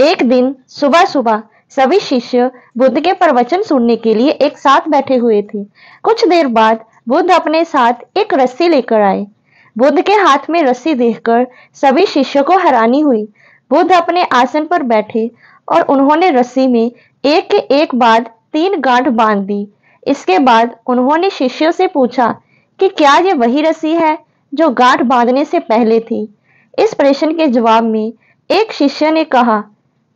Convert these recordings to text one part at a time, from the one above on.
एक दिन सुबह सुबह सभी शिष्य बुद्ध के प्रवचन सुनने के लिए एक साथ बैठे हुए थे कुछ देर बाद बुद्ध अपने साथ एक रस्सी लेकर आए बुद्ध के हाथ में रस्सी देखकर सभी शिष्यों को हैरानी हुई बुद्ध अपने आसन पर बैठे और उन्होंने रस्सी में एक के एक बाद तीन गांठ बांध दी इसके बाद उन्होंने शिष्यों से पूछा कि क्या ये वही रस्सी है जो गांठ बांधने से पहले थी इस प्रश्न के जवाब में एक शिष्य ने कहा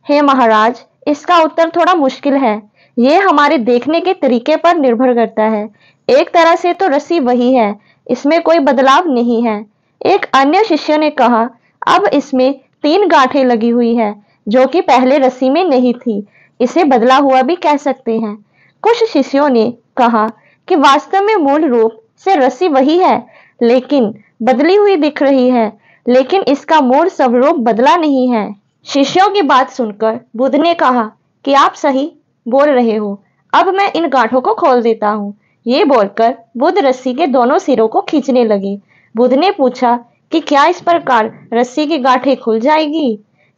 हे महाराज इसका उत्तर थोड़ा मुश्किल है ये हमारे देखने के तरीके पर निर्भर करता है एक तरह से तो रस्सी वही है इसमें कोई बदलाव नहीं है एक अन्य शिष्य ने कहा अब इसमें तीन गांठें लगी हुई है जो कि पहले रस्सी में नहीं थी इसे बदला हुआ भी कह सकते हैं कुछ शिष्यों ने कहा कि वास्तव में मूल रूप से रस्सी वही है लेकिन बदली हुई दिख रही है लेकिन इसका मूल स्वरूप बदला नहीं है शिष्यों की बात सुनकर बुद्ध ने कहा कि आप सही बोल रहे हो अब मैं इन गांठों को खोल देता हूँ ये बोलकर बुद्ध रस्सी के दोनों सिरों को खींचने लगे बुद्ध ने पूछा कि क्या इस प्रकार रस्सी की गांठें खुल जाएगी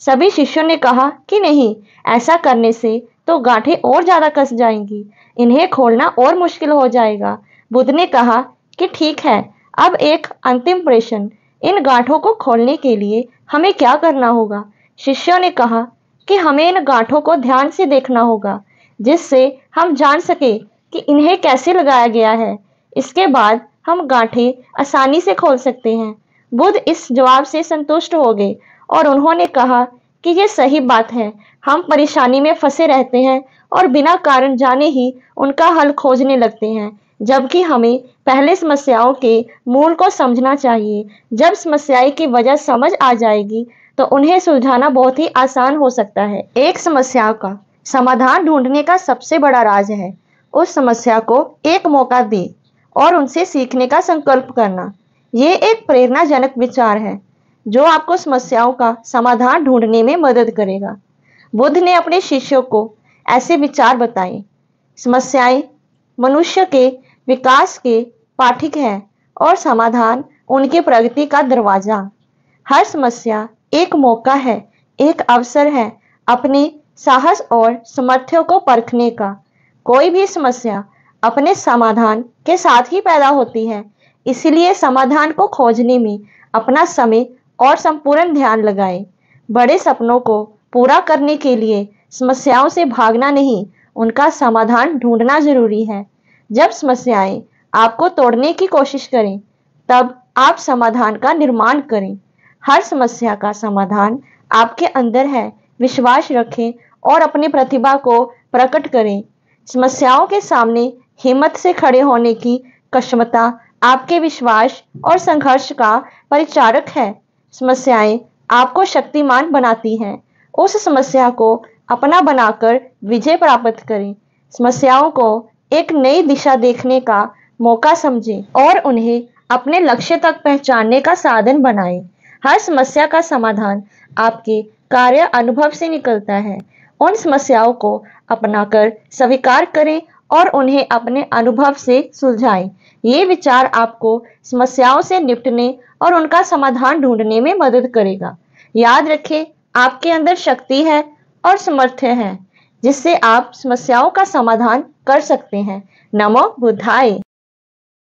सभी शिष्यों ने कहा कि नहीं ऐसा करने से तो गांठें और ज़्यादा कस जाएंगी इन्हें खोलना और मुश्किल हो जाएगा बुद्ध ने कहा कि ठीक है अब एक अंतिम प्रश्न इन गांठों को खोलने के लिए हमें क्या करना होगा शिष्यों ने कहा कि हमें इन गांठों को ध्यान से देखना होगा जिससे हम जान सके कि इन्हें कैसे लगाया गया है इसके बाद हम गांठें आसानी से खोल सकते हैं बुद्ध इस जवाब से संतुष्ट हो गए और उन्होंने कहा कि ये सही बात है हम परेशानी में फंसे रहते हैं और बिना कारण जाने ही उनका हल खोजने लगते हैं जबकि हमें पहले समस्याओं के मूल को समझना चाहिए जब समस्याएं की वजह समझ आ जाएगी तो उन्हें सुलझाना बहुत ही आसान हो सकता है एक समस्या का समाधान ढूंढने का सबसे बड़ा राज है उस समस्या को एक मौका दे और उनसे सीखने का संकल्प करना ये एक प्रेरणाजनक विचार है जो आपको समस्याओं का समाधान ढूंढने में मदद करेगा बुद्ध ने अपने शिष्यों को ऐसे विचार बताए समस्याएं मनुष्य के विकास के पाठिक हैं और समाधान उनके प्रगति का दरवाजा हर समस्या एक मौका है एक अवसर है अपने साहस और सामर्थ्य को परखने का कोई भी समस्या अपने समाधान के साथ ही पैदा होती है इसलिए समाधान को खोजने में अपना समय और संपूर्ण ध्यान लगाएं। बड़े सपनों को पूरा करने के लिए समस्याओं से भागना नहीं उनका समाधान ढूंढना जरूरी है जब समस्याएं आपको तोड़ने की कोशिश करें तब आप समाधान का निर्माण करें हर समस्या का समाधान आपके अंदर है विश्वास रखें और अपनी प्रतिभा को प्रकट करें समस्याओं के सामने हिम्मत से खड़े होने की क्षमता आपके विश्वास और संघर्ष का परिचारक है समस्याएं आपको शक्तिमान बनाती हैं उस समस्या को अपना बनाकर विजय प्राप्त करें समस्याओं को एक नई दिशा देखने का मौका समझें और उन्हें अपने लक्ष्य तक पहचानने का साधन बनाएं हर समस्या का समाधान आपके कार्य अनुभव से निकलता है उन समस्याओं को अपनाकर स्वीकार करें और उन्हें अपने अनुभव से सुलझाएं। ये विचार आपको समस्याओं से निपटने और उनका समाधान ढूंढने में मदद करेगा याद रखें आपके अंदर शक्ति है और समर्थ्य है जिससे आप समस्याओं का समाधान कर सकते हैं नमो बुद्धाए